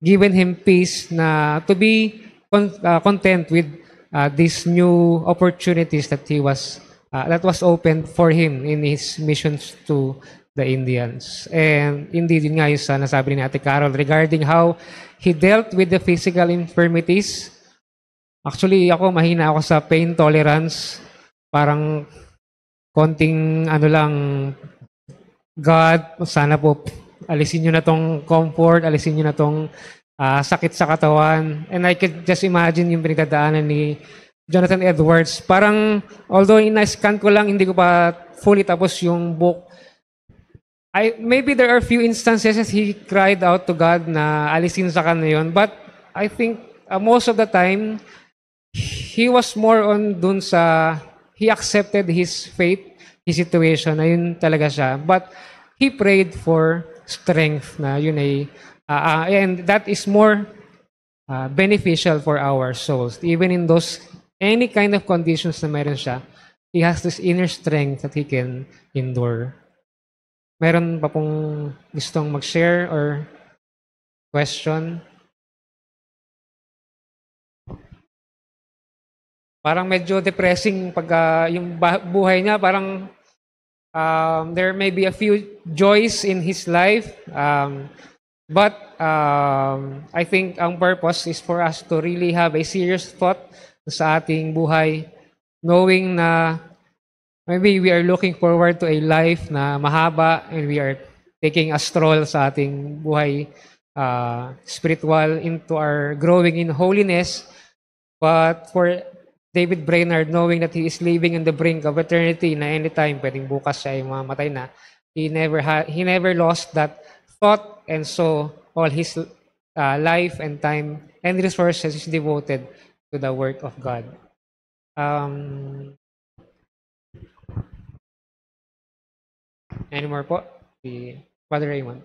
given him peace na to be con- uh, content with uh, these new opportunities that he was uh, that was opened for him in his missions to the Indians. And indeed, yun nga yung sa nasabi ni Ate Carol regarding how he dealt with the physical infirmities. Actually, ako mahina ako sa pain tolerance. Parang konting ano lang, God, sana po alisin niyo na tong comfort, alisin niyo na tong uh, sakit sa katawan. And I could just imagine yung pinagdadaanan ni Jonathan Edwards. Parang, although in-scan ko lang, hindi ko pa fully tapos yung book. I, maybe there are few instances as he cried out to God na alisin sa kanya yun. But I think uh, most of the time, he was more on dun sa he accepted his fate, his situation, na yun talaga siya. But he prayed for strength na yun ay, uh, and that is more uh, beneficial for our souls. Even in those, any kind of conditions na meron siya, he has this inner strength that he can endure. Meron pa pong gustong mag-share or question? Parang medyo depressing pag uh, yung buhay niya, parang um, there may be a few joys in his life. Um, but um, I think ang purpose is for us to really have a serious thought sa ating buhay, knowing na maybe we are looking forward to a life na mahaba and we are taking a stroll sa ating buhay uh, spiritual into our growing in holiness. But for David Brainerd, knowing that he is living on the brink of eternity na anytime, pwedeng bukas siya ay mamatay na, he never, ha- he never lost that thought and so all his uh, life and time and resources is devoted to the work of God. Um, any more po? Si Father Raymond.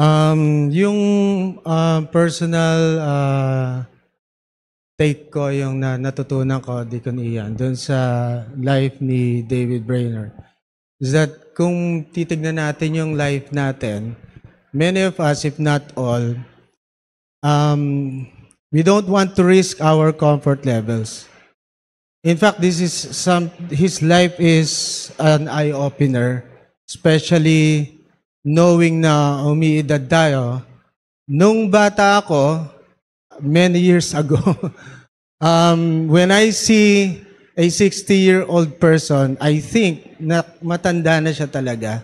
Um, yung uh, personal uh, take ko, yung na, natutunan ko, di ko iyan, dun sa life ni David Brainerd, is that kung titignan natin yung life natin, many of us, if not all, um, we don't want to risk our comfort levels. In fact, this is some, his life is an eye-opener, especially knowing na umiidad tayo, nung bata ako, many years ago, um, when I see a 60-year-old person, I think na matanda na siya talaga.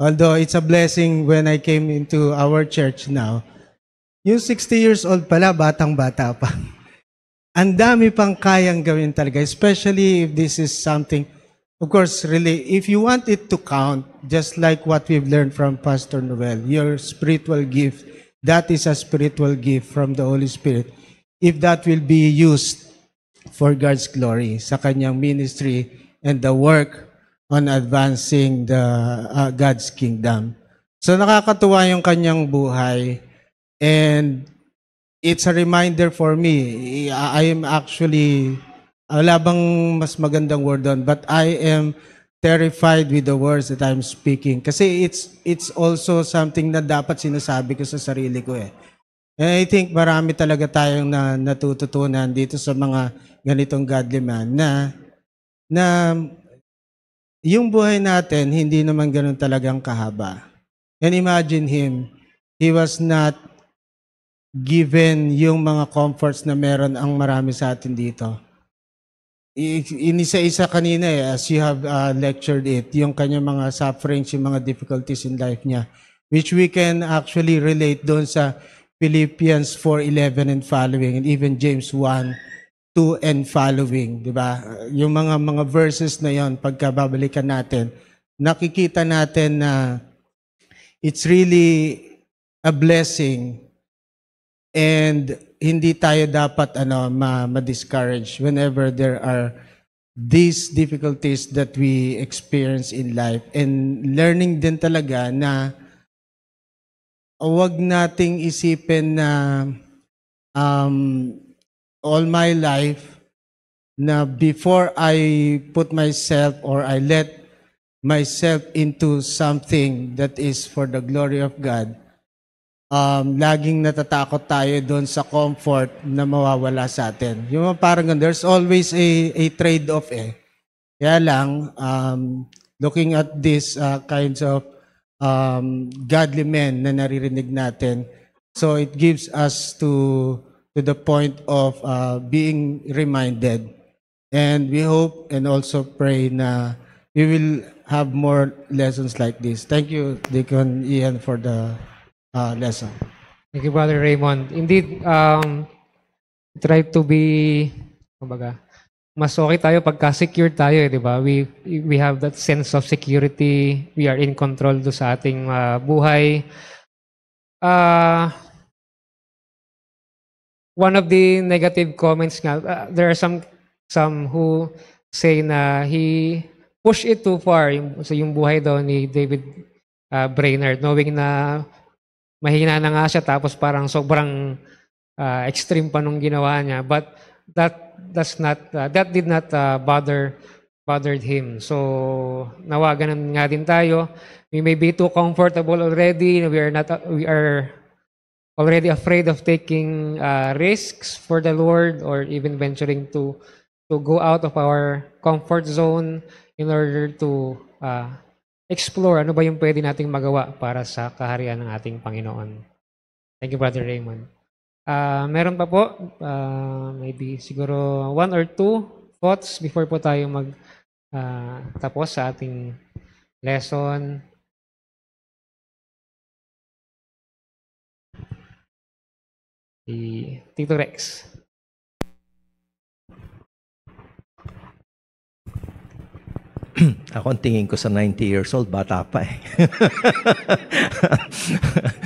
Although it's a blessing when I came into our church now, yung 60 years old pala, batang-bata pa. Ang dami pang kayang gawin talaga, especially if this is something Of course, really, if you want it to count, just like what we've learned from Pastor Noel, your spiritual gift, that is a spiritual gift from the Holy Spirit. If that will be used for God's glory sa kanyang ministry and the work on advancing the uh, God's kingdom. So nakakatuwa yung kanyang buhay and it's a reminder for me. I am actually Ah, wala bang mas magandang word doon? But I am terrified with the words that I'm speaking. Kasi it's, it's also something na dapat sinasabi ko sa sarili ko eh. And I think marami talaga tayong na, natututunan dito sa mga ganitong godly man na, na yung buhay natin hindi naman ganun talagang kahaba. And imagine him, he was not given yung mga comforts na meron ang marami sa atin dito inisa-isa kanina eh, as you have uh, lectured it, yung kanya mga sufferings, yung mga difficulties in life niya, which we can actually relate doon sa Philippians 4.11 and following, and even James 1.2 and following, di ba? Yung mga mga verses na yon pagkababalikan natin, nakikita natin na it's really a blessing and hindi tayo dapat ano ma-discourage whenever there are these difficulties that we experience in life and learning din talaga na wag nating isipin na um, all my life na before I put myself or I let myself into something that is for the glory of God, um, laging natatakot tayo doon sa comfort na mawawala sa atin. Yung parang ganun, there's always a, a trade-off eh. Kaya lang, um, looking at these uh, kinds of um, godly men na naririnig natin, so it gives us to to the point of uh, being reminded. And we hope and also pray na we will have more lessons like this. Thank you, Deacon Ian, for the uh, lesson. Thank you, Brother Raymond. Indeed, um, try to be, kumbaga, mas okay tayo pagka secure tayo, eh, di ba? We, we have that sense of security. We are in control do sa ating uh, buhay. Uh, one of the negative comments nga, uh, there are some some who say na he push it too far. Yung, so yung buhay daw ni David uh, Brainerd, knowing na mahina na nga siya tapos parang sobrang uh, extreme pa nung ginawa niya but that does not uh, that did not uh, bother bothered him. So nawaganan nga din tayo. We may be too comfortable already. We are not we are already afraid of taking uh, risks for the Lord or even venturing to to go out of our comfort zone in order to uh, explore ano ba yung pwede nating magawa para sa kaharian ng ating Panginoon. Thank you, Brother Raymond. Uh, meron pa po, uh, maybe siguro one or two thoughts before po tayo mag uh, tapos sa ating lesson. Si Tito Rex. ako ang tingin ko sa 90 years old, bata pa eh.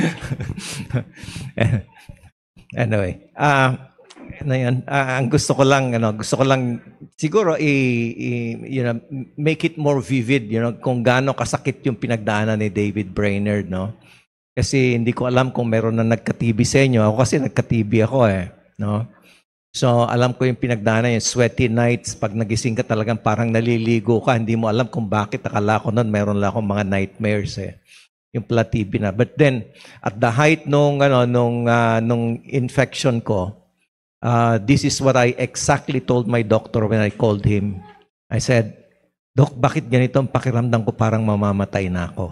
anyway, uh, ah, na ano yan. Uh, ang gusto ko lang ano, gusto ko lang siguro i, i you know, make it more vivid, you know, kung gaano kasakit yung pinagdaanan ni David Brainerd, no? Kasi hindi ko alam kung meron na nagka-TB sa inyo. Ako kasi nagka-TB ako eh, no? So, alam ko yung pinagdana yung sweaty nights. Pag nagising ka talagang parang naliligo ka. Hindi mo alam kung bakit. Akala ko noon, meron lang akong mga nightmares eh. Yung platibi na. But then, at the height nung, ano, nung, uh, nung infection ko, uh, this is what I exactly told my doctor when I called him. I said, Doc, bakit ganito ang pakiramdam ko parang mamamatay na ako?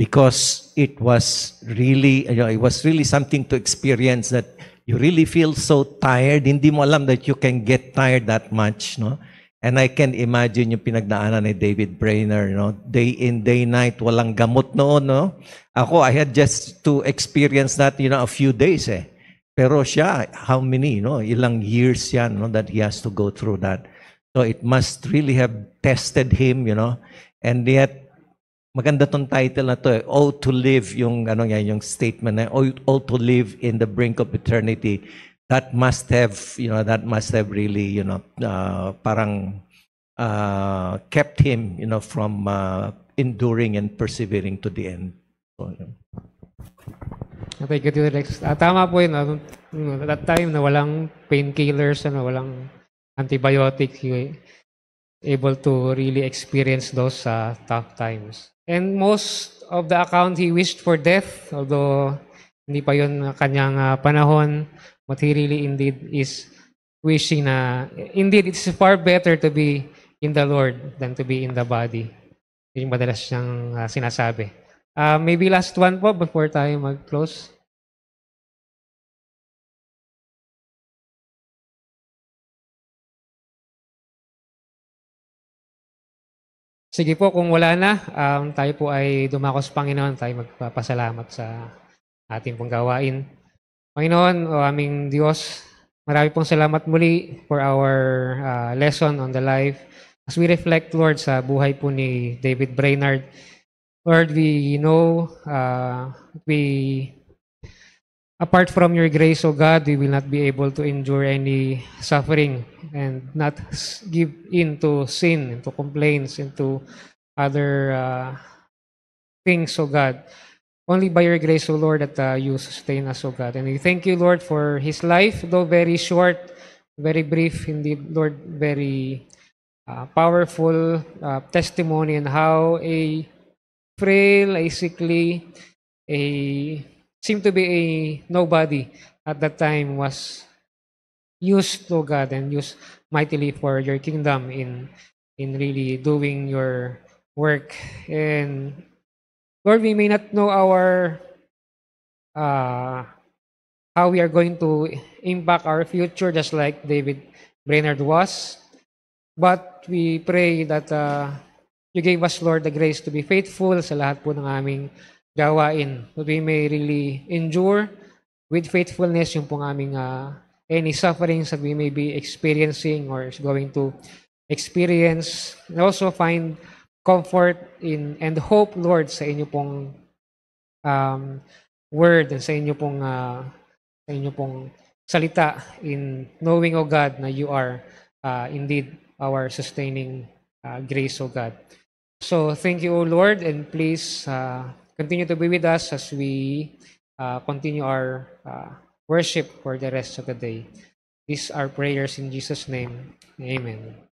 Because it was really, you know, it was really something to experience that you really feel so tired. Hindi mo alam that you can get tired that much, no? And I can imagine yung pinagdaanan ni David Brainer, no? Day in, day night, walang gamot noon, no? Ako, I had just to experience that, you know, a few days, eh. Pero siya, how many, no? Ilang years yan, no? That he has to go through that. So it must really have tested him, you know? And yet, Maganda tong title na to eh. Oh to live yung ano yan, yung statement na oh, oh to live in the brink of eternity. That must have, you know, that must have really, you know, uh, parang uh, kept him, you know, from uh, enduring and persevering to the end. So, yun. Okay, good yun, Rex. Uh, ah, tama po yun. Uh, that time na walang painkillers, ano, walang antibiotics. Yun. Eh able to really experience those uh, tough times. And most of the account, he wished for death, although hindi pa yun kanyang uh, panahon. What he really indeed is wishing na, indeed, it's far better to be in the Lord than to be in the body. Yun yung madalas niyang uh, sinasabi. Uh, maybe last one po before tayo mag-close. Sige po, kung wala na, um, tayo po ay dumako sa Panginoon. Tayo magpapasalamat sa ating pong gawain. Panginoon, o aming Diyos, marami pong salamat muli for our uh, lesson on the life. As we reflect, Lord, sa buhay po ni David Brainerd, Lord, we know, uh, we apart from your grace, O God, we will not be able to endure any suffering and not give in to sin, into complaints, into other uh, things, O God. Only by your grace, O Lord, that uh, you sustain us, O God. And we thank you, Lord, for his life, though very short, very brief, indeed, Lord, very uh, powerful uh, testimony and how a frail, a sickly, a seemed to be a nobody at that time was used to God and used mightily for your kingdom in in really doing your work. And Lord, we may not know our uh, how we are going to impact our future, just like David Brainerd was. But we pray that uh, you gave us, Lord, the grace to be faithful sa lahat po ng aming gawain that we may really endure with faithfulness yung pong aming uh, any sufferings that we may be experiencing or is going to experience and also find comfort in and hope Lord sa inyo pong um, word and sa inyo pong uh, sa inyo pong salita in knowing O God na you are uh, indeed our sustaining uh, grace O God. So thank you O Lord and please uh, continue to be with us as we uh, continue our uh, worship for the rest of the day. These are prayers in Jesus' name. Amen.